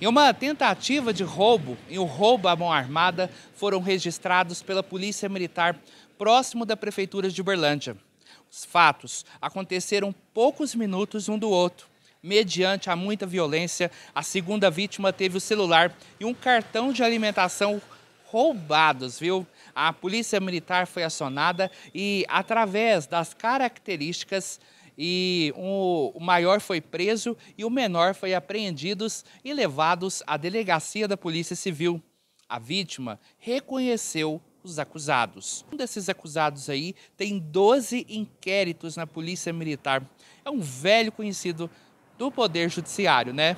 Em uma tentativa de roubo e o roubo à mão armada foram registrados pela Polícia Militar próximo da Prefeitura de Uberlândia. Os fatos aconteceram poucos minutos um do outro. Mediante a muita violência, a segunda vítima teve o celular e um cartão de alimentação roubados, viu? A polícia militar foi acionada e, através das características, e um, o maior foi preso e o menor foi apreendidos e levados à delegacia da Polícia Civil. A vítima reconheceu os acusados. Um desses acusados aí tem 12 inquéritos na Polícia Militar. É um velho conhecido do Poder Judiciário, né?